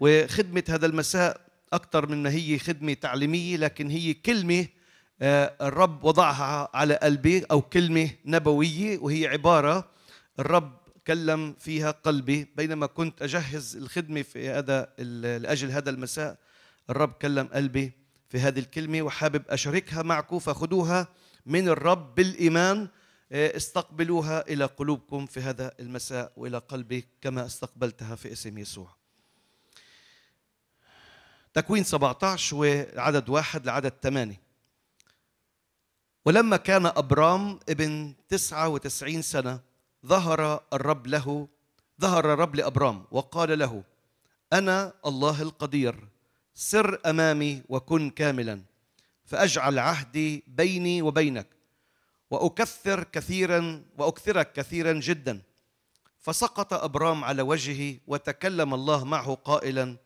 وخدمة هذا المساء أكثر من ما هي خدمة تعليمية لكن هي كلمة آه، الرب وضعها على قلبي أو كلمة نبوية وهي عبارة الرب كلم فيها قلبي بينما كنت أجهز الخدمة في هذا لأجل هذا المساء الرب كلم قلبي في هذه الكلمة وحابب أشاركها معكم فخذوها من الرب بالإيمان آه، استقبلوها إلى قلوبكم في هذا المساء وإلى قلبي كما استقبلتها في اسم يسوع تكوين 17 وعدد واحد لعدد ثمانية ولما كان أبرام ابن 99 سنة ظهر الرب له ظهر الرب لأبرام وقال له أنا الله القدير سر أمامي وكن كاملا فأجعل عهدي بيني وبينك وأكثر كثيرا وأكثرك كثيرا جدا فسقط أبرام على وجهه وتكلم الله معه قائلا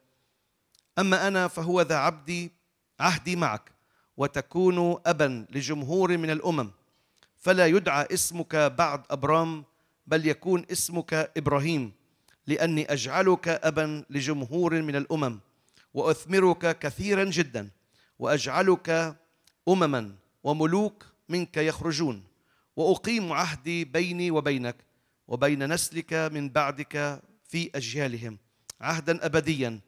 أما أنا فهو ذا عبدي عهدي معك وتكون أبا لجمهور من الأمم فلا يدعى اسمك بعد أبرام بل يكون اسمك إبراهيم لأني أجعلك أبا لجمهور من الأمم وأثمرك كثيرا جدا وأجعلك أمما وملوك منك يخرجون وأقيم عهدي بيني وبينك وبين نسلك من بعدك في أجيالهم عهدا أبديا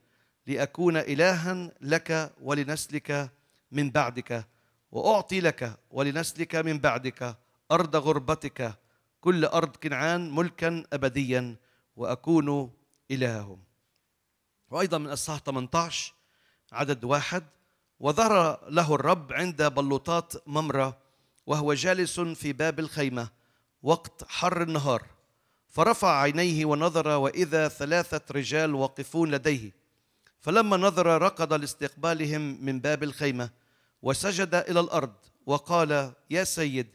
لأكون إلها لك ولنسلك من بعدك وأعطي لك ولنسلك من بعدك أرض غربتك كل أرض كنعان ملكا أبديا وأكون إلههم وأيضا من الصحة 18 عدد واحد وظهر له الرب عند بلوطات ممرة وهو جالس في باب الخيمة وقت حر النهار فرفع عينيه ونظر وإذا ثلاثة رجال واقفون لديه فلما نظر ركض لاستقبالهم من باب الخيمه وسجد الى الارض وقال يا سيد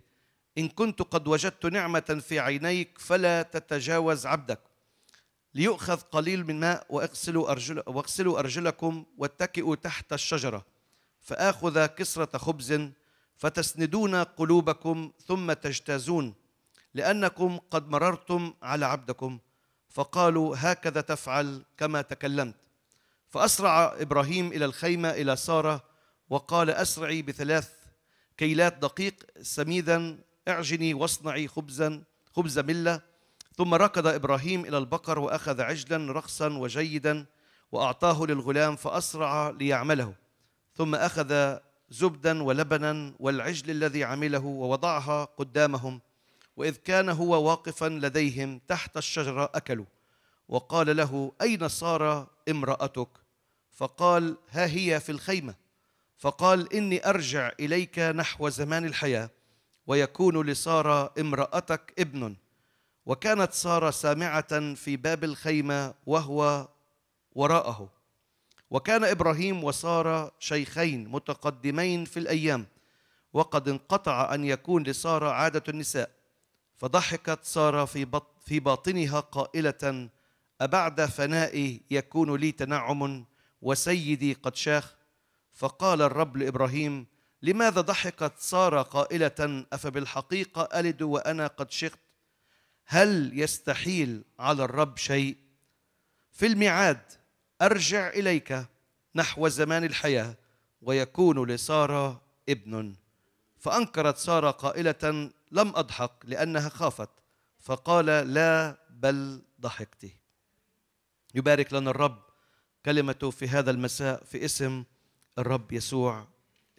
ان كنت قد وجدت نعمه في عينيك فلا تتجاوز عبدك ليؤخذ قليل من ماء واغسلوا أرجل واغسلوا ارجلكم واتكئوا تحت الشجره فاخذ كسره خبز فتسندون قلوبكم ثم تجتازون لانكم قد مررتم على عبدكم فقالوا هكذا تفعل كما تكلمت فأسرع إبراهيم إلى الخيمة إلى سارة وقال أسرعي بثلاث كيلات دقيق سميدا اعجني واصنعي خبزا خبز ملة ثم ركض إبراهيم إلى البقر وأخذ عجلا رخصا وجيدا وأعطاه للغلام فأسرع ليعمله ثم أخذ زبدا ولبنا والعجل الذي عمله ووضعها قدامهم وإذ كان هو واقفا لديهم تحت الشجرة أكلوا وقال له أين سارة امرأتك فقال ها هي في الخيمة فقال إني أرجع إليك نحو زمان الحياة ويكون لسارة امرأتك ابن وكانت سارة سامعة في باب الخيمة وهو وراءه وكان إبراهيم وسارة شيخين متقدمين في الأيام وقد انقطع أن يكون لسارة عادة النساء فضحكت سارة في, في باطنها قائلة أبعد فنائي يكون لي تنعم وسيدي قد شاخ فقال الرب لابراهيم لماذا ضحكت ساره قائله افبالحقيقه الد وانا قد شخت هل يستحيل على الرب شيء في الميعاد ارجع اليك نحو زمان الحياه ويكون لساره ابن فانكرت ساره قائله لم اضحك لانها خافت فقال لا بل ضحكت يبارك لنا الرب كلمته في هذا المساء في اسم الرب يسوع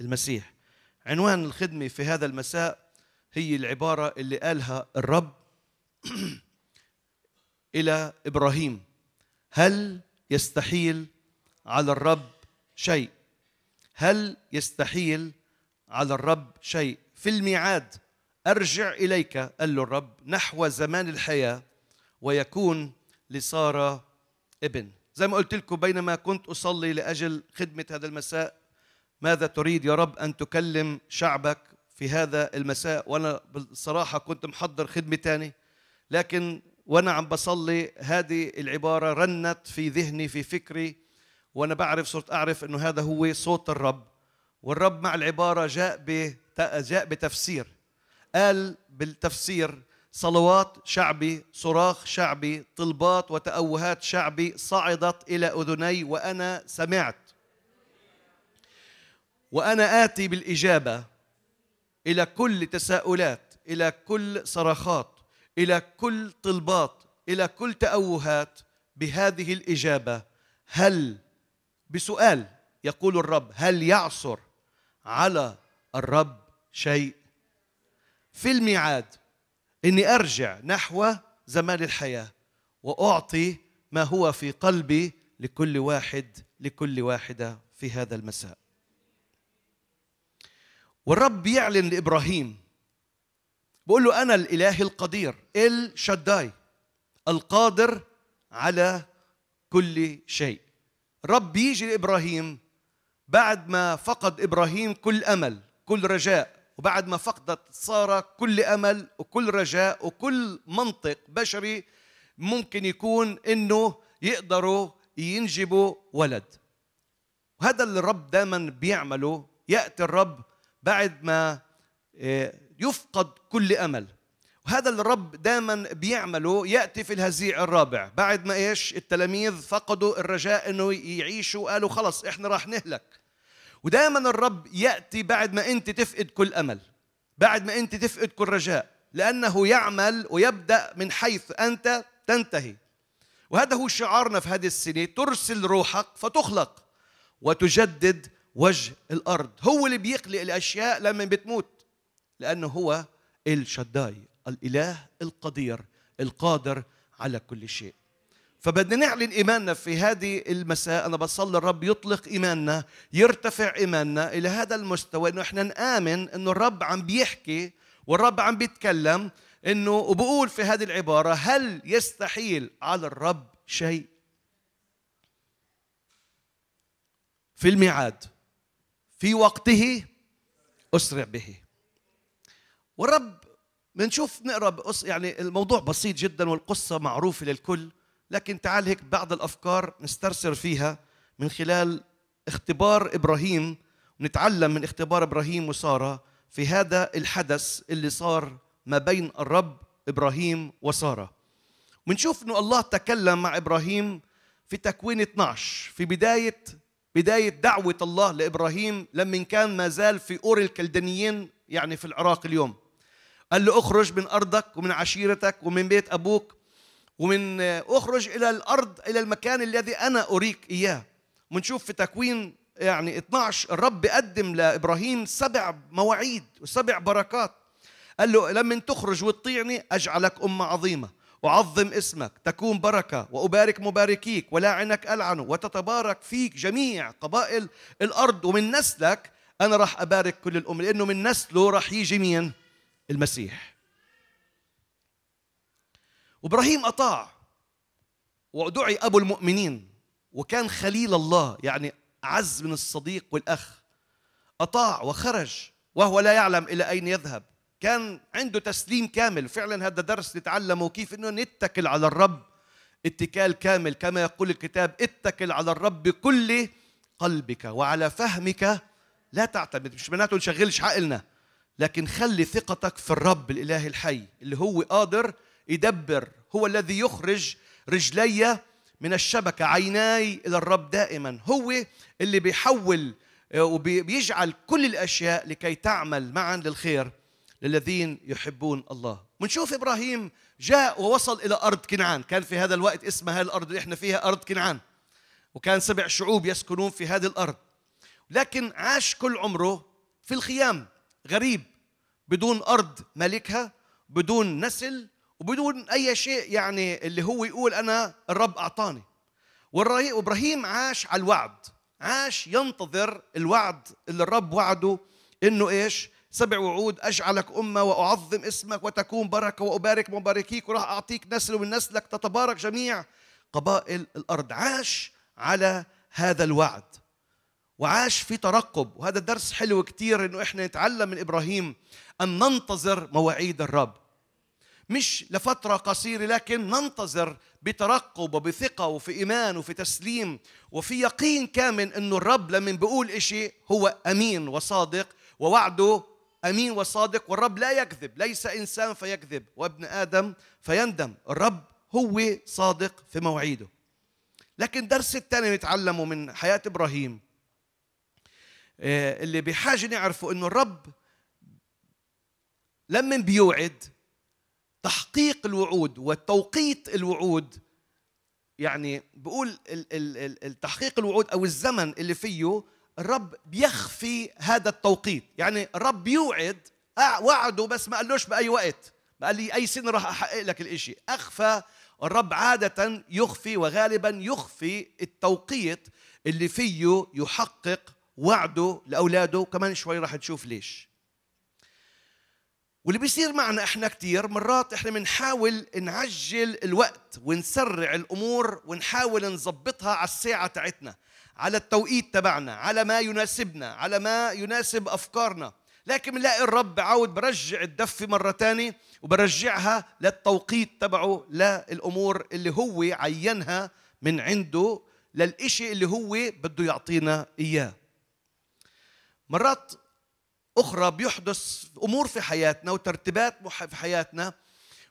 المسيح عنوان الخدمة في هذا المساء هي العبارة اللي قالها الرب إلى إبراهيم هل يستحيل على الرب شيء هل يستحيل على الرب شيء في الميعاد أرجع إليك قال له الرب نحو زمان الحياة ويكون لسارة ابن زي ما قلت لكم بينما كنت أصلي لأجل خدمة هذا المساء ماذا تريد يا رب أن تكلم شعبك في هذا المساء وأنا بالصراحة كنت محضر خدمة تاني لكن وأنا عم بصلي هذه العبارة رنت في ذهني في فكري وأنا بعرف صرت أعرف أنه هذا هو صوت الرب والرب مع العبارة جاء جاء بتفسير قال بالتفسير صلوات شعبي صراخ شعبي طلبات وتأوهات شعبي صعدت إلى أذني وأنا سمعت وأنا آتي بالإجابة إلى كل تساؤلات إلى كل صرخات إلى كل طلبات إلى كل تأوهات بهذه الإجابة هل بسؤال يقول الرب هل يعصر على الرب شيء في الميعاد اني ارجع نحو زمان الحياه واعطي ما هو في قلبي لكل واحد لكل واحده في هذا المساء والرب يعلن لابراهيم بقول له انا الاله القدير ال شداي القادر على كل شيء الرب يجي لابراهيم بعد ما فقد ابراهيم كل امل كل رجاء وبعد ما فقدت سارة كل أمل وكل رجاء وكل منطق بشري ممكن يكون إنه يقدروا ينجبوا ولد وهذا اللي الرب دائما بيعمله يأتي الرب بعد ما آه، يفقد كل أمل وهذا اللي الرب دائما بيعمله ياتي في الهزيع الرابع بعد ما ايش التلاميذ فقدوا الرجاء انه يعيشوا قالوا خلص احنا راح نهلك ودائما الرب ياتي بعد ما انت تفقد كل امل بعد ما انت تفقد كل رجاء لانه يعمل ويبدا من حيث انت تنتهي وهذا هو شعارنا في هذه السنه ترسل روحك فتخلق وتجدد وجه الارض هو اللي بيخلق الاشياء لما بتموت لانه هو الشداي الاله القدير القادر على كل شيء فبدنا نعلن ايماننا في هذه المساء انا بصلي الرب يطلق ايماننا يرتفع ايماننا الى هذا المستوى انه احنا نامن انه الرب عم بيحكي والرب عم بيتكلم انه وبقول في هذه العباره هل يستحيل على الرب شيء في الميعاد في وقته اسرع به والرب بنشوف نقرا يعني الموضوع بسيط جدا والقصه معروفه للكل لكن تعال هيك بعض الافكار نسترسل فيها من خلال اختبار ابراهيم ونتعلم من اختبار ابراهيم وساره في هذا الحدث اللي صار ما بين الرب ابراهيم وساره. بنشوف انه الله تكلم مع ابراهيم في تكوين 12 في بدايه بدايه دعوه الله لابراهيم لما كان ما زال في اور الكلدانيين يعني في العراق اليوم. قال له اخرج من ارضك ومن عشيرتك ومن بيت ابوك ومن اخرج الى الارض الى المكان الذي انا اريك اياه ونشوف في تكوين يعني 12 الرب قدم لابراهيم سبع مواعيد وسبع بركات قال له لما تخرج وتطيعني اجعلك امه عظيمه وعظم اسمك تكون بركه وابارك مباركيك ولاعنك العنه وتتبارك فيك جميع قبائل الارض ومن نسلك انا راح ابارك كل الامم لانه من نسله راح يجي مين المسيح وابراهيم اطاع ودعي ابو المؤمنين وكان خليل الله يعني اعز من الصديق والاخ اطاع وخرج وهو لا يعلم الى اين يذهب كان عنده تسليم كامل فعلا هذا درس نتعلمه كيف انه نتكل على الرب اتكال كامل كما يقول الكتاب اتكل على الرب بكل قلبك وعلى فهمك لا تعتمد مش معناته نشغلش عقلنا لكن خلي ثقتك في الرب الاله الحي اللي هو قادر يدبر هو الذي يخرج رجلي من الشبكة عيناي إلى الرب دائما هو اللي بيحول آه، وبيجعل كل الأشياء لكي تعمل معا للخير للذين يحبون الله منشوف إبراهيم جاء ووصل إلى أرض كنعان كان في هذا الوقت اسمها الأرض اللي إحنا فيها أرض كنعان وكان سبع شعوب يسكنون في هذه الأرض لكن عاش كل عمره في الخيام غريب بدون أرض ملكها بدون نسل وبدون اي شيء يعني اللي هو يقول انا الرب اعطاني وابراهيم عاش على الوعد عاش ينتظر الوعد اللي الرب وعده انه ايش سبع وعود اجعلك امه واعظم اسمك وتكون بركه وابارك مباركيك وراح اعطيك نسل من نسلك تتبارك جميع قبائل الارض عاش على هذا الوعد وعاش في ترقب وهذا درس حلو كتير انه احنا نتعلم من ابراهيم ان ننتظر مواعيد الرب مش لفترة قصيرة لكن ننتظر بترقب وبثقة وفي إيمان وفي تسليم وفي يقين كامل أنه الرب لما بيقول إشي هو أمين وصادق ووعده أمين وصادق والرب لا يكذب ليس إنسان فيكذب وابن آدم فيندم الرب هو صادق في موعيده لكن درس الثاني نتعلمه من حياة إبراهيم آه، اللي بحاجة نعرفه أنه الرب لما بيوعد تحقيق الوعود وتوقيت الوعود يعني بقول تحقيق الوعود او الزمن اللي فيه الرب بيخفي هذا التوقيت يعني الرب بيوعد وعده بس ما قالوش باي وقت ما قال لي اي سنه راح احقق لك الاشي اخفى الرب عاده يخفي وغالبا يخفي التوقيت اللي فيه يحقق وعده لاولاده كمان شوي راح تشوف ليش واللي بيصير معنا احنا كثير مرات احنا بنحاول نعجل الوقت ونسرع الامور ونحاول نظبطها على الساعه تاعتنا على التوقيت تبعنا على ما يناسبنا على ما يناسب افكارنا لكن بنلاقي الرب عاود برجع الدفة مرة ثانيه وبرجعها للتوقيت تبعه للأمور اللي هو عينها من عنده للإشي اللي هو بده يعطينا إياه مرات أخرى بيحدث أمور في حياتنا وترتيبات في حياتنا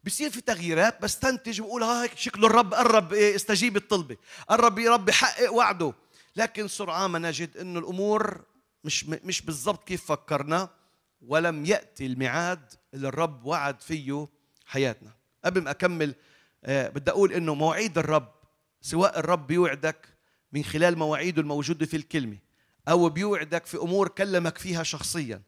بصير في تغييرات بس تنتج بقول ها آه، هيك شكله الرب قرب إيه، استجيب الطلبة قرب يربي يحقق وعده لكن سرعان ما نجد أن الأمور مش مش بالضبط كيف فكرنا ولم يأتي الميعاد اللي الرب وعد فيه حياتنا قبل ما أكمل آه، بدي أقول أنه مواعيد الرب سواء الرب بيوعدك من خلال مواعيده الموجودة في الكلمة أو بيوعدك في أمور كلمك فيها شخصياً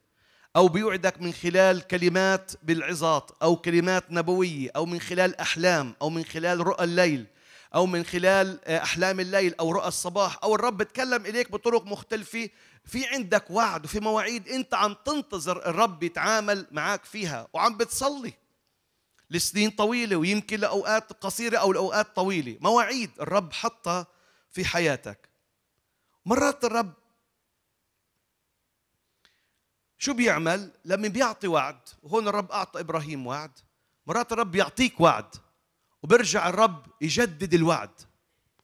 أو بيوعدك من خلال كلمات بالعظات أو كلمات نبوية أو من خلال أحلام أو من خلال رؤى الليل أو من خلال آه، أحلام الليل أو رؤى الصباح أو الرب تكلم إليك بطرق مختلفة في عندك وعد وفي مواعيد أنت عم تنتظر الرب يتعامل معك فيها وعم بتصلي لسنين طويلة ويمكن لأوقات قصيرة أو لأوقات طويلة مواعيد الرب حطها في حياتك مرات الرب شو بيعمل لما بيعطي وعد وهون الرب أعطى إبراهيم وعد مرات الرب يعطيك وعد وبرجع الرب يجدد الوعد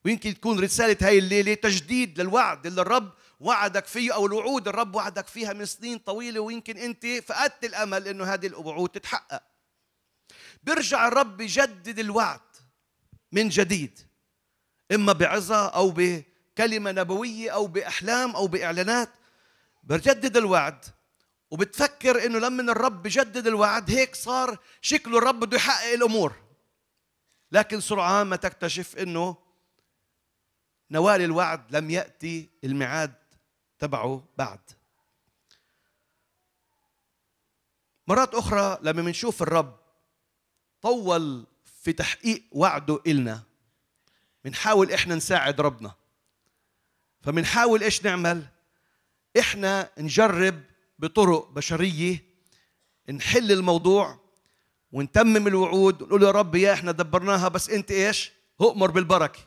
ويمكن تكون رسالة هاي الليلة تجديد للوعد اللي الرب وعدك فيه أو الوعود الرب وعدك فيها من سنين طويلة ويمكن أنت فقدت الأمل أنه هذه الوعود تتحقق برجع الرب يجدد الوعد من جديد إما بعظة أو بكلمة نبوية أو بأحلام أو بإعلانات بجدد الوعد وبتفكر انه لما الرب بجدد الوعد هيك صار شكله الرب بده يحقق الامور لكن سرعان ما تكتشف انه نوال الوعد لم ياتي الميعاد تبعه بعد مرات اخرى لما بنشوف الرب طول في تحقيق وعده إلنا بنحاول احنا نساعد ربنا فبنحاول ايش نعمل احنا نجرب بطرق بشريه نحل الموضوع ونتمم الوعود ونقول يا رب يا احنا دبرناها بس انت ايش اؤمر بالبركه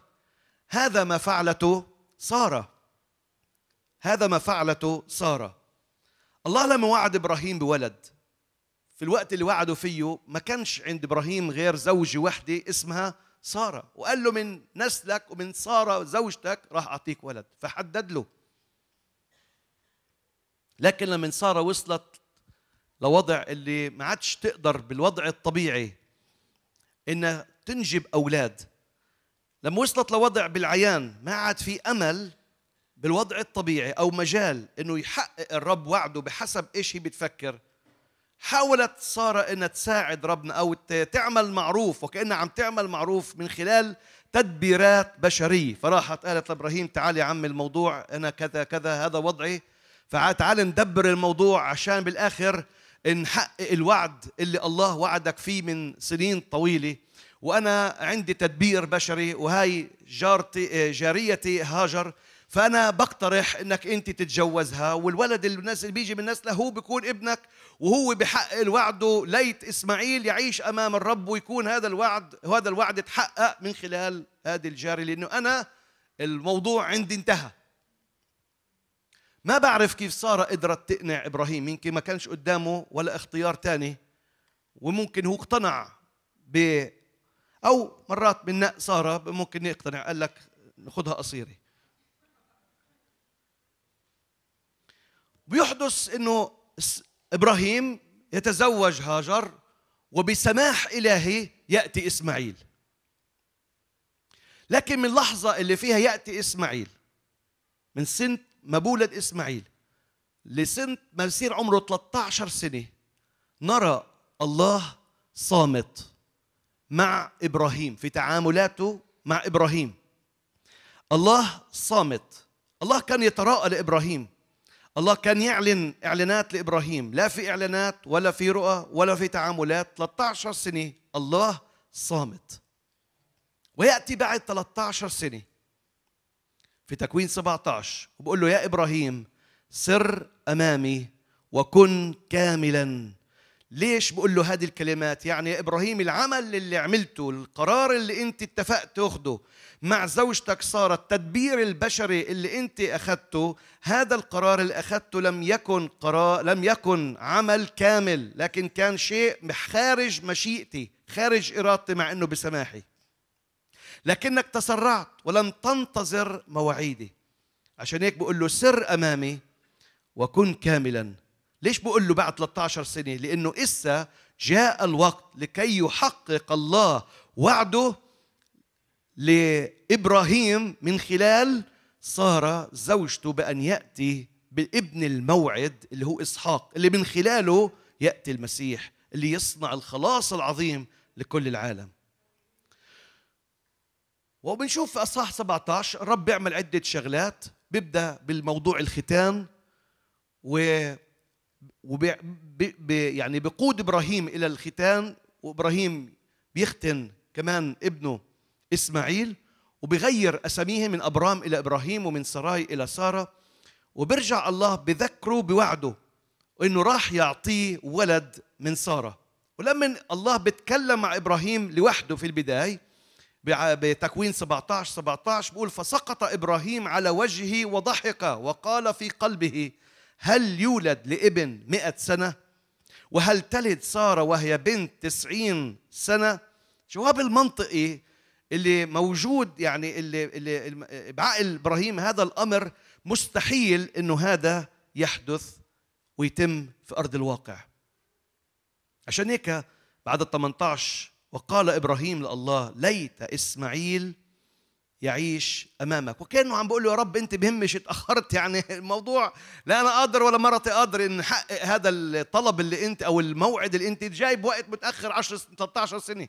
هذا ما فعلته ساره هذا ما فعلته ساره الله لما وعد ابراهيم بولد في الوقت اللي وعده فيه ما كانش عند ابراهيم غير زوجه وحده اسمها ساره وقال له من نسلك ومن ساره زوجتك راح اعطيك ولد فحدد له لكن لما ساره وصلت لوضع اللي ما عادش تقدر بالوضع الطبيعي انها تنجب اولاد لما وصلت لوضع بالعيان ما عاد في امل بالوضع الطبيعي او مجال انه يحقق الرب وعده بحسب ايش هي بتفكر حاولت ساره انها تساعد ربنا او تعمل معروف وكانها عم تعمل معروف من خلال تدبيرات بشريه فراحت قالت لابراهيم تعال يا عم الموضوع انا كذا كذا هذا وضعي فتعال ندبر الموضوع عشان بالاخر نحقق الوعد اللي الله وعدك فيه من سنين طويله وانا عندي تدبير بشري وهي جارتي جاريتي هاجر فانا بقترح انك انت تتجوزها والولد اللي بيجي من نسله هو بيكون ابنك وهو بحقق الوعده ليت اسماعيل يعيش امام الرب ويكون هذا الوعد هذا الوعد اتحقق من خلال هذه الجاريه لانه انا الموضوع عندي انتهى ما بعرف كيف سارة قدرت تقنع إبراهيم يمكن ما كانش قدامه ولا اختيار تاني وممكن هو اقتنع ب أو مرات بناء سارة ممكن يقتنع قال لك خذها قصيرة بيحدث انه ابراهيم يتزوج هاجر وبسماح الهي ياتي اسماعيل لكن من اللحظه اللي فيها ياتي اسماعيل من سنه ما بولد اسماعيل لسنة ما يصير عمره 13 سنة نرى الله صامت مع ابراهيم في تعاملاته مع ابراهيم الله صامت الله كان يتراءى لابراهيم الله كان يعلن اعلانات لابراهيم لا في اعلانات ولا في رؤى ولا في تعاملات 13 سنه الله صامت وياتي بعد 13 سنه في تكوين 17 وبقول له يا ابراهيم سر امامي وكن كاملا ليش بقول له هذه الكلمات يعني يا ابراهيم العمل اللي عملته القرار اللي انت اتفقت تاخده مع زوجتك ساره التدبير البشري اللي انت اخذته هذا القرار اللي اخذته لم يكن قرار لم يكن عمل كامل لكن كان شيء خارج مشيئتي خارج ارادتي مع انه بسماحي لكنك تسرعت ولم تنتظر مواعيدي عشان هيك بقول له سر امامي وكن كاملا ليش بقول له بعد 13 سنه لانه اسا جاء الوقت لكي يحقق الله وعده لابراهيم من خلال ساره زوجته بان ياتي بابن الموعد اللي هو اسحاق اللي من خلاله ياتي المسيح اللي يصنع الخلاص العظيم لكل العالم وبنشوف في اصحاح 17 الرب بيعمل عده شغلات بيبدا بالموضوع الختان و وبي... بي... يعني بقود ابراهيم الى الختان وابراهيم بيختن كمان ابنه اسماعيل وبغير اساميهم من ابرام الى ابراهيم ومن سراي الى ساره وبرجع الله بذكره بوعده انه راح يعطيه ولد من ساره ولما الله بتكلم مع ابراهيم لوحده في البدايه بتكوين 17 17 بيقول فسقط ابراهيم على وجهه وضحك وقال في قلبه هل يولد لابن مئة سنة وهل تلد سارة وهي بنت تسعين سنة جواب المنطقي اللي موجود يعني اللي, اللي بعقل ابراهيم هذا الامر مستحيل انه هذا يحدث ويتم في ارض الواقع عشان هيك بعد ال 18 وقال ابراهيم لله ليت اسماعيل يعيش امامك وكانه عم بقول له يا رب انت بهمش اتاخرت يعني الموضوع لا انا قادر ولا مرتي قادر ان حقق هذا الطلب اللي انت او الموعد اللي انت جايب وقت متاخر 10 13 سنه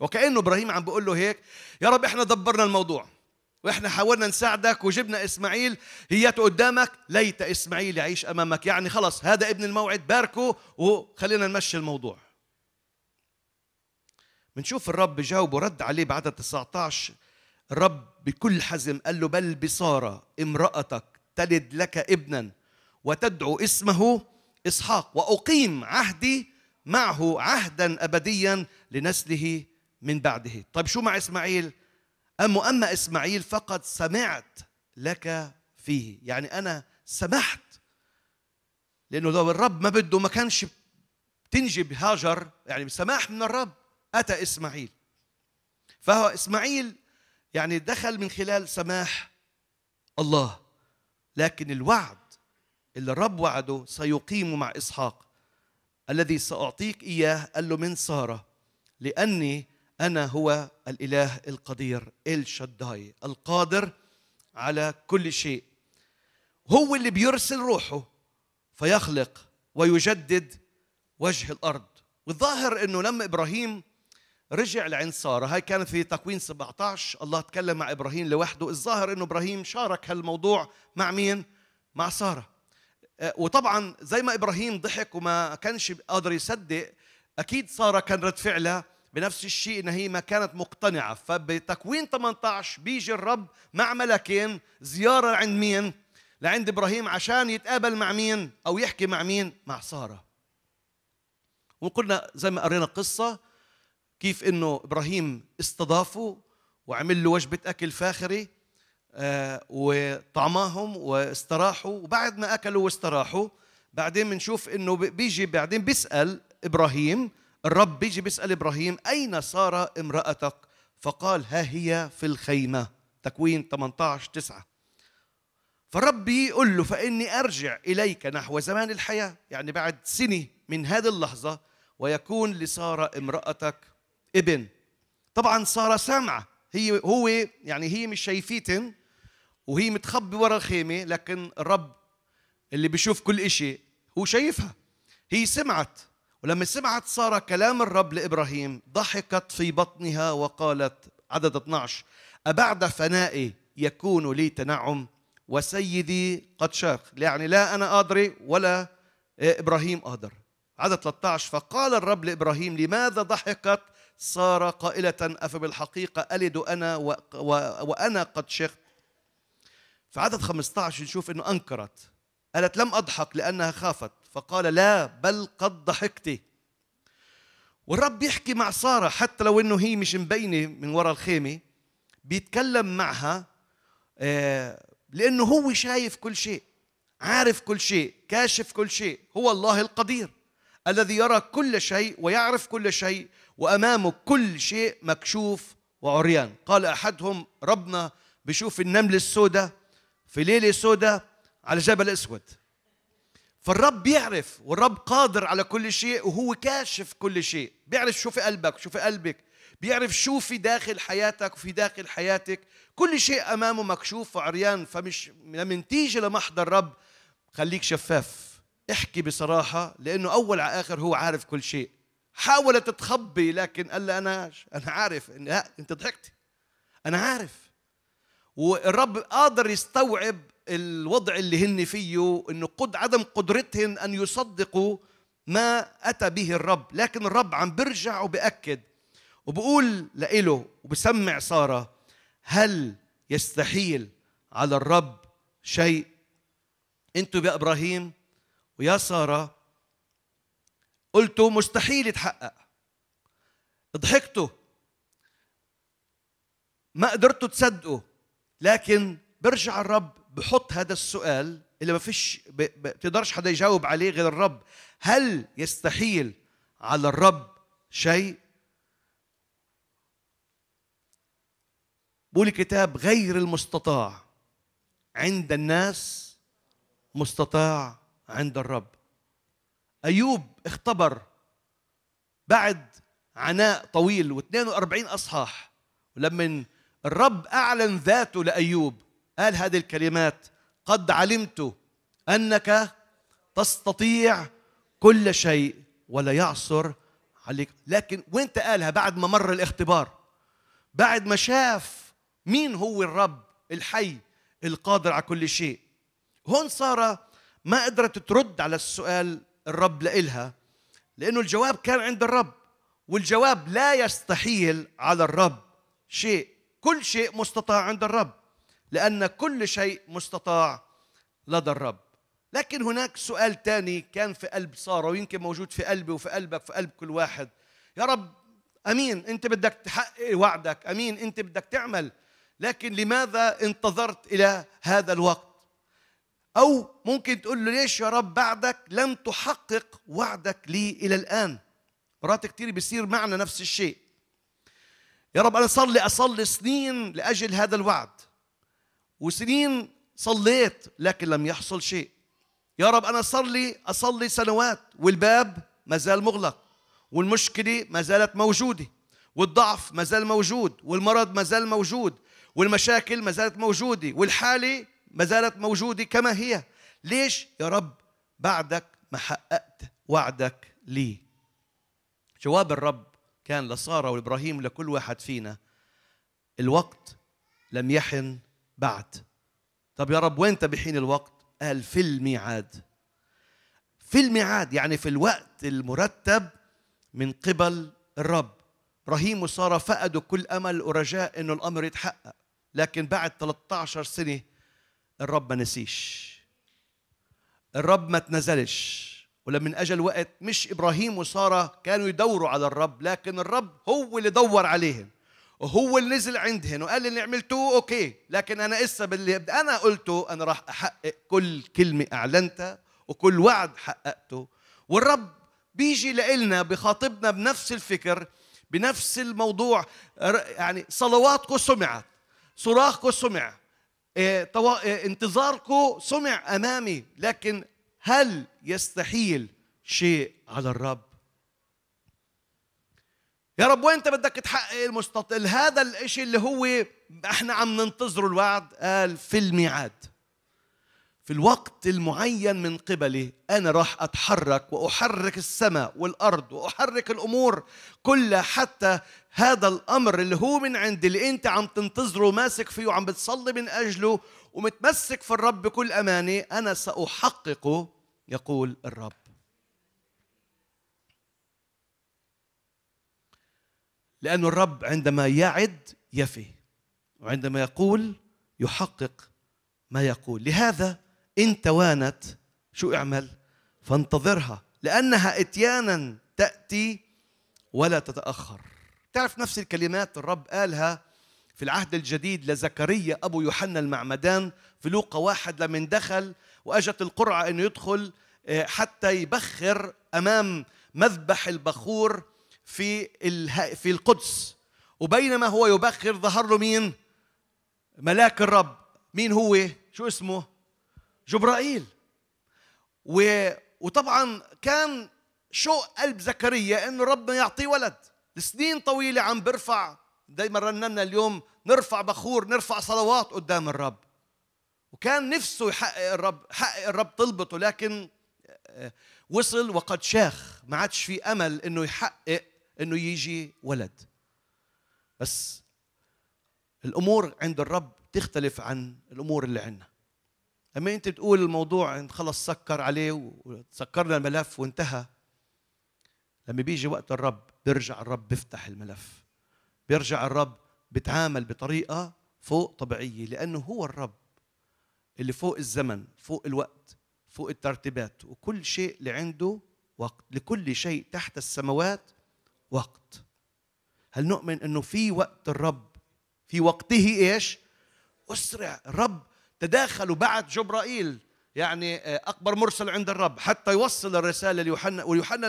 وكانه ابراهيم عم بقول له هيك يا رب احنا دبرنا الموضوع واحنا حاولنا نساعدك وجبنا اسماعيل هيته قدامك ليت اسماعيل يعيش امامك يعني خلص هذا ابن الموعد باركه وخلينا نمشي الموضوع بنشوف الرب جاوبه رد عليه بعد 19 الرب بكل حزم قال له بل بسارة امرأتك تلد لك ابنا وتدعو اسمه إسحاق وأقيم عهدي معه عهدا أبديا لنسله من بعده طيب شو مع إسماعيل أم أما إسماعيل فقد سمعت لك فيه يعني أنا سمحت لأنه لو الرب ما بده ما كانش تنجب هاجر يعني سماح من الرب أتى إسماعيل فهو إسماعيل يعني دخل من خلال سماح الله لكن الوعد اللي الرب وعده سيقيمه مع إسحاق الذي سأعطيك إياه قال له من سارة لأني أنا هو الإله القدير الشداي القادر على كل شيء هو اللي بيرسل روحه فيخلق ويجدد وجه الأرض والظاهر أنه لما إبراهيم رجع لعند ساره هاي كانت في تكوين 17 الله تكلم مع ابراهيم لوحده الظاهر انه ابراهيم شارك هالموضوع مع مين مع ساره أه، وطبعا زي ما ابراهيم ضحك وما كانش قادر يصدق اكيد ساره كان رد فعلها بنفس الشيء ان هي ما كانت مقتنعه فبتكوين 18 بيجي الرب مع ملكين زياره عند مين لعند ابراهيم عشان يتقابل مع مين او يحكي مع مين مع ساره وقلنا زي ما قرينا القصه كيف انه ابراهيم استضافه وعمل له وجبه اكل فاخره آه، وطعماهم واستراحوا وبعد ما اكلوا واستراحوا بعدين بنشوف انه بيجي بعدين بيسال ابراهيم الرب بيجي بيسال ابراهيم اين ساره امراتك فقال ها هي في الخيمه تكوين 18 9 فالرب يقول له فاني ارجع اليك نحو زمان الحياه يعني بعد سنه من هذه اللحظه ويكون لساره امراتك ابن طبعا ساره سامعه هي هو يعني هي مش شايفيتن وهي متخبي ورا الخيمه لكن الرب اللي بيشوف كل شيء هو شايفها هي سمعت ولما سمعت ساره كلام الرب لابراهيم ضحكت في بطنها وقالت عدد 12 أبعد فنائي يكون لي تنعم وسيدي قد شاق يعني لا أنا قادر ولا إبراهيم قادر عدد 13 فقال الرب لإبراهيم لماذا ضحكت صار قائلة أفبالحقيقة ألد أنا و... و... وأنا قد شخت في عدد 15 نشوف أنه أنكرت قالت لم أضحك لأنها خافت فقال لا بل قد ضحكت والرب بيحكي مع سارة حتى لو أنه هي مش مبينة من وراء الخيمة بيتكلم معها آه، لأنه هو شايف كل شيء عارف كل شيء كاشف كل شيء هو الله القدير الذي يرى كل شيء ويعرف كل شيء وأمامه كل شيء مكشوف وعريان قال أحدهم ربنا بشوف النمل السوداء في ليلة سوداء على جبل أسود فالرب بيعرف والرب قادر على كل شيء وهو كاشف كل شيء بيعرف شو في قلبك شو في قلبك بيعرف شو في داخل حياتك وفي داخل حياتك كل شيء أمامه مكشوف وعريان فمش لما تيجي لمحضر الرب خليك شفاف احكي بصراحة لأنه أول على آخر هو عارف كل شيء حاولت تخبي لكن قال لها أنا أنا عارف إن أنت ضحكت أنا عارف والرب قادر يستوعب الوضع اللي هن فيه انه قد عدم قدرتهن ان يصدقوا ما اتى به الرب لكن الرب عم برجع وبأكد وبقول لإله وبسمع سارة هل يستحيل على الرب شيء انتوا يا ابراهيم ويا ساره قلتوا مستحيل يتحقق ضحكته ما قدرتوا تصدقوا لكن برجع الرب بحط هذا السؤال اللي ما فيش بتقدرش حدا يجاوب عليه غير الرب هل يستحيل على الرب شيء بقول الكتاب غير المستطاع عند الناس مستطاع عند الرب أيوب اختبر بعد عناء طويل و42 أصحاح ولما الرب أعلن ذاته لأيوب قال هذه الكلمات قد علمت أنك تستطيع كل شيء ولا يعصر عليك لكن وانت قالها بعد ما مر الاختبار بعد ما شاف مين هو الرب الحي القادر على كل شيء هون سارة ما قدرت ترد على السؤال الرب لإلها لأنه الجواب كان عند الرب والجواب لا يستحيل على الرب شيء كل شيء مستطاع عند الرب لأن كل شيء مستطاع لدى الرب لكن هناك سؤال ثاني كان في قلب سارة ويمكن موجود في قلبي وفي قلبك في قلب كل واحد يا رب أمين أنت بدك تحقق وعدك أمين أنت بدك تعمل لكن لماذا انتظرت إلى هذا الوقت أو ممكن تقول له ليش يا رب بعدك لم تحقق وعدك لي إلى الآن مرات كتير بيصير معنا نفس الشيء يا رب أنا صار لي أصلي سنين لأجل هذا الوعد وسنين صليت لكن لم يحصل شيء يا رب أنا صار لي أصلي سنوات والباب ما زال مغلق والمشكلة ما زالت موجودة والضعف ما زال موجود والمرض ما زال موجود والمشاكل ما زالت موجودة والحالة ما زالت موجودة كما هي ليش يا رب بعدك ما حققت وعدك لي جواب الرب كان لسارة وإبراهيم لكل واحد فينا الوقت لم يحن بعد طب يا رب وين بحين الوقت قال في الميعاد في الميعاد يعني في الوقت المرتب من قبل الرب ابراهيم وساره فقدوا كل امل ورجاء انه الامر يتحقق لكن بعد 13 سنه الرب ما نسيش الرب ما تنزلش ولما اجى الوقت مش ابراهيم وساره كانوا يدوروا على الرب لكن الرب هو اللي دور عليهم وهو اللي نزل عندهم وقال اللي عملتوه اوكي لكن انا اسا باللي انا قلته انا راح احقق كل كلمه اعلنتها وكل وعد حققته والرب بيجي لإلنا بخاطبنا بنفس الفكر بنفس الموضوع يعني صلواتكم سمعت صراخكم سمع آه، آه، انتظاركم سمع امامي لكن هل يستحيل شيء على الرب يا رب وانت بدك تحقق المستطيل هذا الاشي اللي هو احنا عم ننتظره الوعد قال آه، في الميعاد في الوقت المعين من قبلي أنا راح أتحرك وأحرك السماء والأرض وأحرك الأمور كلها حتى هذا الأمر اللي هو من عندي اللي أنت عم تنتظره ماسك فيه وعم بتصلي من أجله ومتمسك في الرب بكل امانه أنا سأحققه يقول الرب لأن الرب عندما يعد يفي وعندما يقول يحقق ما يقول لهذا إن توانت شو اعمل؟ فانتظرها لأنها إتيانا تأتي ولا تتأخر تعرف نفس الكلمات الرب قالها في العهد الجديد لزكريا أبو يوحنا المعمدان في لوقا واحد لمن دخل وأجت القرعة أنه يدخل آه، حتى يبخر أمام مذبح البخور في في القدس وبينما هو يبخر ظهر له مين؟ ملاك الرب مين هو؟ شو اسمه؟ جبرائيل و... وطبعا كان شوق قلب زكريا انه ربنا يعطيه ولد لسنين طويله عم برفع دايما رننا اليوم نرفع بخور نرفع صلوات قدام الرب وكان نفسه يحقق الرب حقق الرب طلبته لكن آه، وصل وقد شاخ ما عادش في امل انه يحقق انه يجي ولد بس الامور عند الرب تختلف عن الامور اللي عندنا اما انت تقول الموضوع خلص سكر عليه وسكرنا الملف وانتهى لما بيجي وقت الرب بيرجع الرب بيفتح الملف بيرجع الرب بتعامل بطريقه فوق طبيعيه لانه هو الرب اللي فوق الزمن فوق الوقت فوق الترتيبات وكل شيء اللي عنده وقت لكل شيء تحت السماوات وقت هل نؤمن انه في وقت الرب في وقته ايش اسرع الرب تداخلوا بعد جبرائيل يعني آه، اكبر مرسل عند الرب حتى يوصل الرساله ليوحنا ويوحنا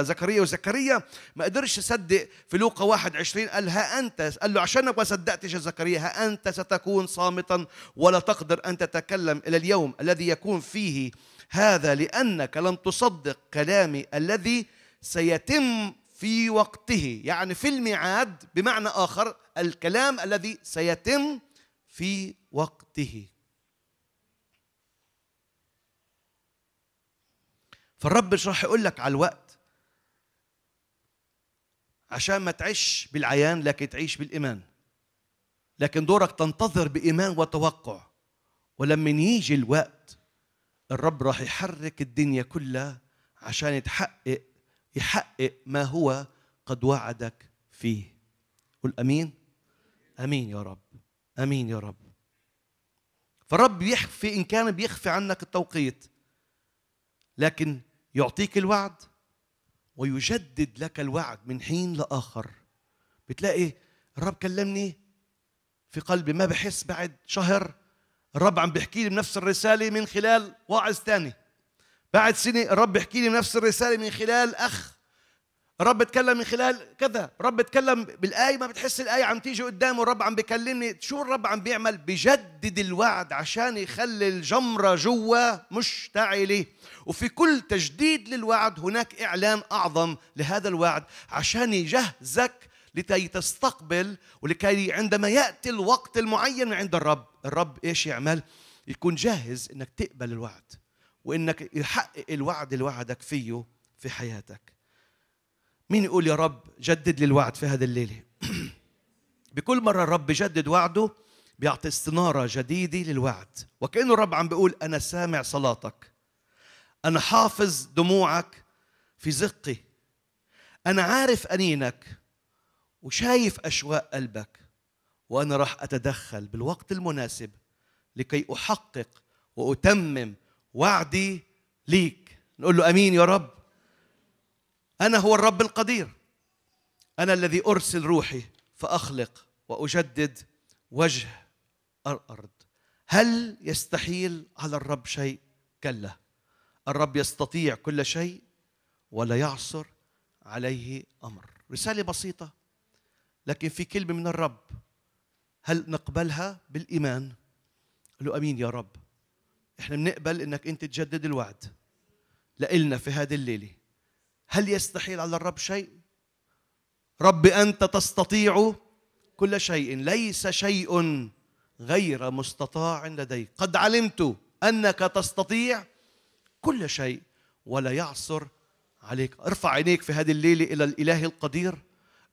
لزكريا وزكريا ما قدرش يصدق في لوقا 21 قال ها انت قال له عشانك ما صدقتش يا زكريا ها انت ستكون صامتا ولا تقدر ان تتكلم الى اليوم الذي يكون فيه هذا لانك لم تصدق كلامي الذي سيتم في وقته يعني في الميعاد بمعنى اخر الكلام الذي سيتم في وقته فالرب مش راح يقول لك على الوقت عشان ما تعيش بالعيان لكن تعيش بالايمان لكن دورك تنتظر بايمان وتوقع ولما يجي الوقت الرب راح يحرك الدنيا كلها عشان يتحقق يحقق ما هو قد وعدك فيه قل امين امين يا رب امين يا رب فالرب بيخفي إن كان بيخفي عنك التوقيت لكن يعطيك الوعد ويجدد لك الوعد من حين لآخر بتلاقي الرب كلمني في قلبي ما بحس بعد شهر الرب عم بيحكي لي بنفس الرسالة من خلال واعظ ثاني بعد سنة الرب بيحكي لي بنفس الرسالة من خلال أخ رب اتكلم من خلال كذا رب اتكلم بالايه ما بتحس الايه عم تيجي قدامه الرب عم بيكلمني شو الرب عم بيعمل بجدد الوعد عشان يخلي الجمره جوا مشتعله وفي كل تجديد للوعد هناك اعلان اعظم لهذا الوعد عشان يجهزك لكي تستقبل ولكي عندما ياتي الوقت المعين عند الرب الرب ايش يعمل يكون جاهز انك تقبل الوعد وانك يحقق الوعد اللي وعدك فيه في حياتك مين يقول يا رب جدد لي الوعد في هذه الليله بكل مره الرب بجدد وعده بيعطي استناره جديده للوعد وكانه الرب عم بيقول انا سامع صلاتك انا حافظ دموعك في زقي انا عارف انينك وشايف اشواق قلبك وانا راح اتدخل بالوقت المناسب لكي احقق واتمم وعدي ليك نقول له امين يا رب أنا هو الرب القدير أنا الذي أرسل روحي فأخلق وأجدد وجه الأرض هل يستحيل على الرب شيء؟ كلا الرب يستطيع كل شيء ولا يعصر عليه أمر رسالة بسيطة لكن في كلمة من الرب هل نقبلها بالإيمان؟ له أمين يا رب احنا بنقبل انك انت تجدد الوعد لإلنا في هذه الليله هل يستحيل على الرب شيء رب أنت تستطيع كل شيء ليس شيء غير مستطاع لديك قد علمت أنك تستطيع كل شيء ولا يعصر عليك ارفع عينيك في هذه الليلة إلى الإله القدير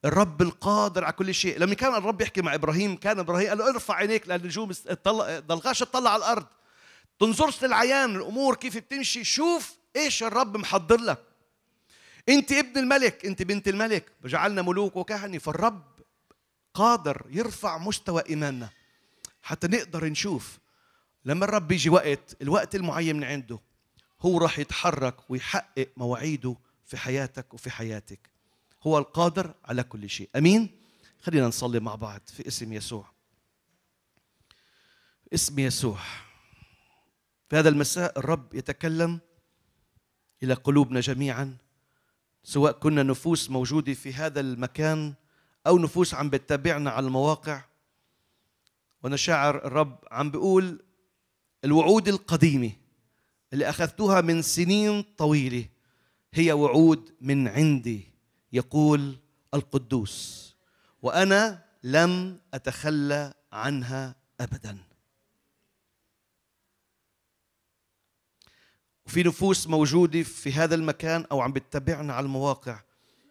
الرب القادر على كل شيء لما كان الرب يحكي مع إبراهيم كان إبراهيم قال له ارفع عينيك لأن النجوم ضلغاش تطلع على الأرض تنظرش للعيان الأمور كيف بتمشي شوف إيش الرب محضر لك انت ابن الملك انت بنت الملك وجعلنا ملوك وكهنه فالرب قادر يرفع مستوى ايماننا حتى نقدر نشوف لما الرب يجي وقت الوقت المعين من عنده هو راح يتحرك ويحقق مواعيده في حياتك وفي حياتك هو القادر على كل شيء امين خلينا نصلي مع بعض في اسم يسوع اسم يسوع في هذا المساء الرب يتكلم الى قلوبنا جميعا سواء كنا نفوس موجودة في هذا المكان أو نفوس عم بتتابعنا على المواقع وأنا شاعر الرب عم بيقول الوعود القديمة اللي أخذتوها من سنين طويلة هي وعود من عندي يقول القدوس وأنا لم أتخلى عنها أبدا وفي نفوس موجودة في هذا المكان أو عم بتتبعنا على المواقع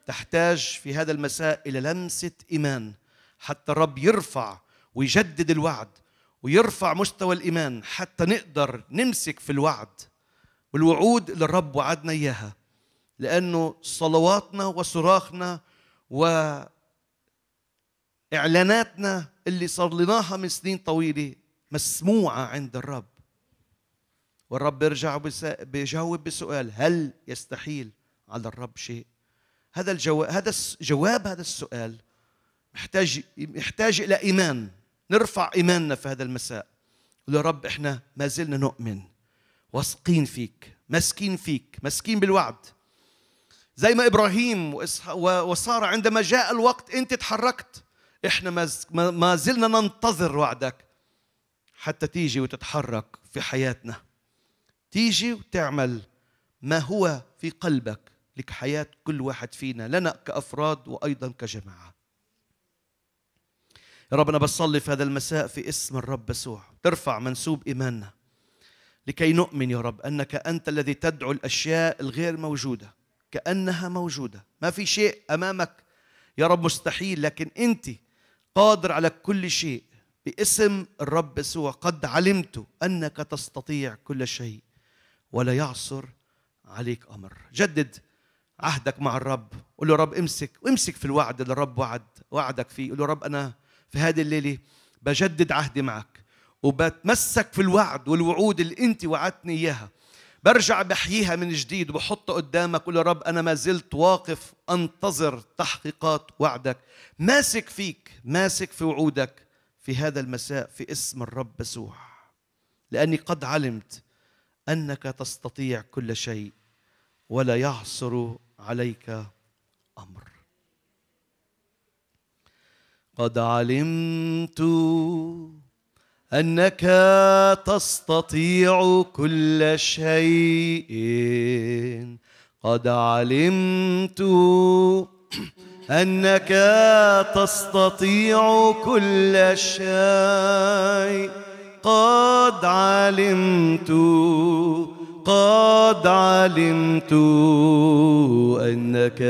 تحتاج في هذا المساء إلى لمسة إيمان حتى الرب يرفع ويجدد الوعد ويرفع مستوى الإيمان حتى نقدر نمسك في الوعد والوعود اللي الرب وعدنا إياها لأنه صلواتنا وصراخنا وإعلاناتنا اللي صار من سنين طويلة مسموعة عند الرب والرب يرجع بيجاوب بسؤال هل يستحيل على الرب شيء هذا الجواب هذا جواب هذا السؤال محتاج يحتاج الى ايمان نرفع ايماننا في هذا المساء يا رب احنا ما زلنا نؤمن واثقين فيك مسكين فيك مسكين بالوعد زي ما ابراهيم وساره عندما جاء الوقت انت تحركت احنا ما زلنا ننتظر وعدك حتى تيجي وتتحرك في حياتنا تيجي وتعمل ما هو في قلبك لك حياة كل واحد فينا لنا كأفراد وأيضا كجماعة يا رب أنا بصلي في هذا المساء في اسم الرب يسوع ترفع منسوب إيماننا لكي نؤمن يا رب أنك أنت الذي تدعو الأشياء الغير موجودة كأنها موجودة ما في شيء أمامك يا رب مستحيل لكن أنت قادر على كل شيء باسم الرب يسوع قد علمت أنك تستطيع كل شيء ولا يعصر عليك امر جدد عهدك مع الرب قول له رب امسك وامسك في الوعد اللي الرب وعد وعدك فيه قول له رب انا في هذه الليله بجدد عهدي معك وبتمسك في الوعد والوعود اللي انت وعدتني اياها برجع بحييها من جديد وبحط قدامك قل يا رب انا ما زلت واقف انتظر تحقيقات وعدك ماسك فيك ماسك في وعودك في هذا المساء في اسم الرب يسوع لاني قد علمت انك تستطيع كل شيء ولا يعصر عليك امر قد علمت انك تستطيع كل شيء قد علمت انك تستطيع كل شيء قد علمت قد علمت أنك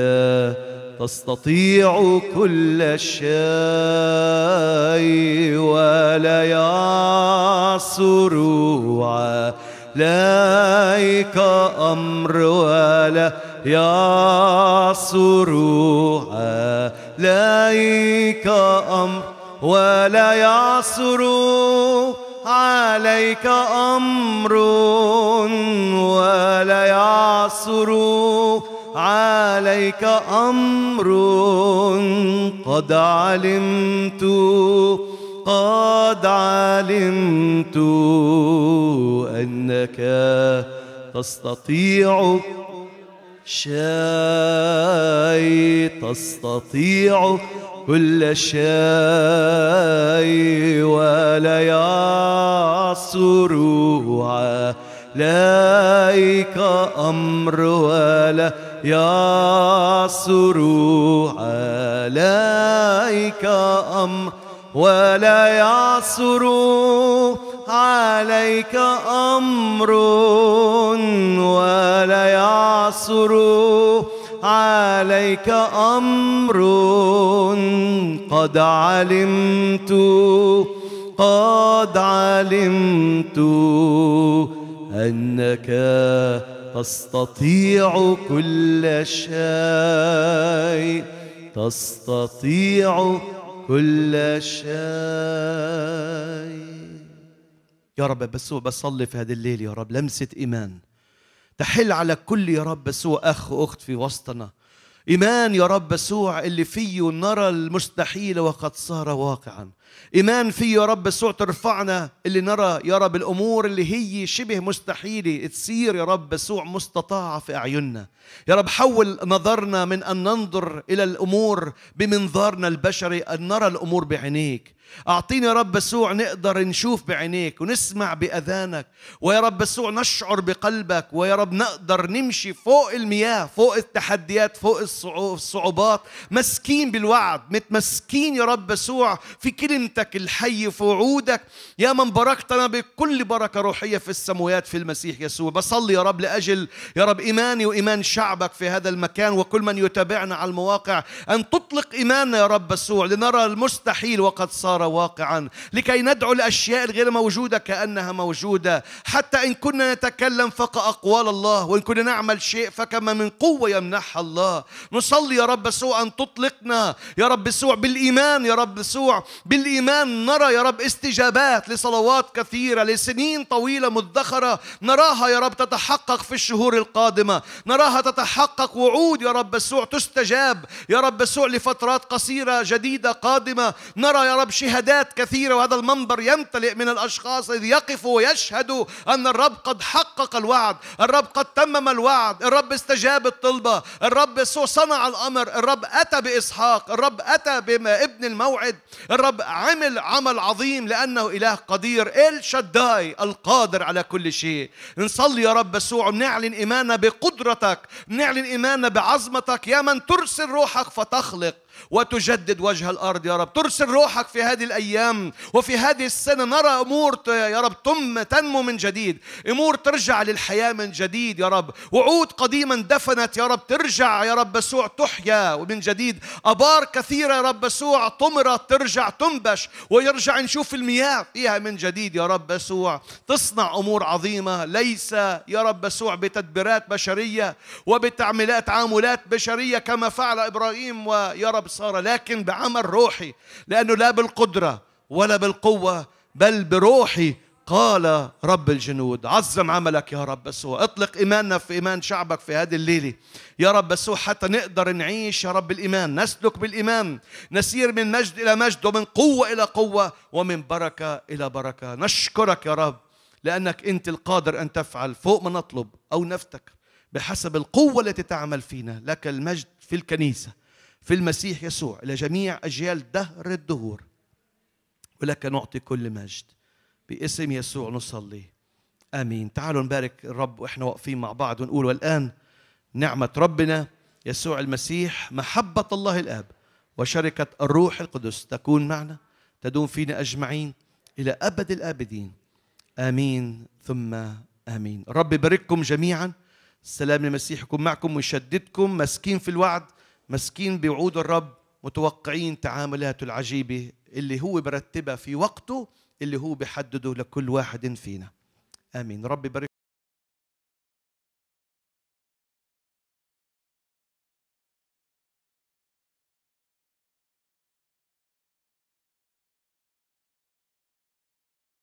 تستطيع كل شيء ولا يعصر عليك أمر ولا يعصر عليك أمر ولا يعصر عليك أمر ولا يعصر عليك أمر قد علمت قد علمت أنك تستطيع شيء تستطيع كل شيء ولا يعصر عليك أمر ولا يعصر عليك أمر ولا يعصر عليك أمر ولا يعصر عليك أمر قد علمت قد علمت أنك تستطيع كل شيء تستطيع كل شيء يا رب بس بصلي في هذا الليل يا رب لمسة إيمان تحل على كل يا رب يسوع أخ وأخت في وسطنا إيمان يا رب يسوع اللي فيه نرى المستحيل وقد صار واقعا إيمان فيه يا رب يسوع ترفعنا اللي نرى يا رب الأمور اللي هي شبه مستحيلة تصير يا رب يسوع مستطاعة في أعيننا يا رب حول نظرنا من أن ننظر إلى الأمور بمنظارنا البشري أن نرى الأمور بعينيك أعطيني يا رب يسوع نقدر نشوف بعينيك ونسمع بأذانك ويا رب يسوع نشعر بقلبك ويا رب نقدر نمشي فوق المياه فوق التحديات فوق الصعوبات مسكين بالوعد متمسكين يا رب يسوع في كلمتك الحي في وعودك يا من باركتنا بكل بركة روحية في السماوات في المسيح يسوع بصلي يا رب لأجل يا رب إيماني وإيمان شعبك في هذا المكان وكل من يتابعنا على المواقع أن تطلق إيماننا يا رب يسوع لنرى المستحيل وقد صار صار واقعا لكي ندعو الأشياء الغير موجودة كأنها موجودة حتى إن كنا نتكلم فق أقوال الله وإن كنا نعمل شيء فكما من قوة يمنحها الله نصلي يا رب يسوع أن تطلقنا يا رب يسوع بالإيمان يا رب يسوع بالإيمان نرى يا رب استجابات لصلوات كثيرة لسنين طويلة مدخرة نراها يا رب تتحقق في الشهور القادمة نراها تتحقق وعود يا رب يسوع تستجاب يا رب يسوع لفترات قصيرة جديدة قادمة نرى يا رب شهادات كثيرة وهذا المنبر يمتلئ من الأشخاص إذ يقفوا ويشهدوا أن الرب قد حقق الوعد الرب قد تمم الوعد الرب استجاب الطلبة الرب صنع الأمر الرب أتى بإسحاق الرب أتى بابن الموعد الرب عمل عمل عظيم لأنه إله قدير إل شداي القادر على كل شيء نصلي يا رب يسوع نعلن إيماننا بقدرتك نعلن إيماننا بعظمتك يا من ترسل روحك فتخلق وتجدد وجه الارض يا رب ترسل روحك في هذه الايام وفي هذه السنه نرى امور يا رب تم تنمو من جديد امور ترجع للحياه من جديد يا رب وعود قديما دفنت يا رب ترجع يا رب يسوع تحيا ومن جديد ابار كثيره يا رب يسوع طمرت ترجع تنبش ويرجع نشوف المياه فيها من جديد يا رب يسوع تصنع امور عظيمه ليس يا رب يسوع بتدبيرات بشريه وبتعملات تعاملات بشريه كما فعل ابراهيم ويا رب الأبصار لكن بعمل روحي لأنه لا بالقدرة ولا بالقوة بل بروحي قال رب الجنود عظم عملك يا رب يسوع اطلق ايماننا في ايمان شعبك في هذه الليله يا رب يسوع حتى نقدر نعيش يا رب الايمان نسلك بالايمان نسير من مجد الى مجد ومن قوه الى قوه ومن بركه الى بركه نشكرك يا رب لانك انت القادر ان تفعل فوق ما نطلب او نفتكر بحسب القوه التي تعمل فينا لك المجد في الكنيسه في المسيح يسوع إلى جميع أجيال دهر الدهور ولك نعطي كل مجد باسم يسوع نصلي آمين تعالوا نبارك الرب وإحنا واقفين مع بعض ونقول والآن نعمة ربنا يسوع المسيح محبة الله الآب وشركة الروح القدس تكون معنا تدوم فينا أجمعين إلى أبد الآبدين آمين ثم آمين رب يبارككم جميعا سلام المسيح يكون معكم ويشددكم مسكين في الوعد مسكين بوعود الرب متوقعين تعاملاته العجيبة اللي هو برتبها في وقته اللي هو بحدده لكل واحد فينا آمين رب يبارك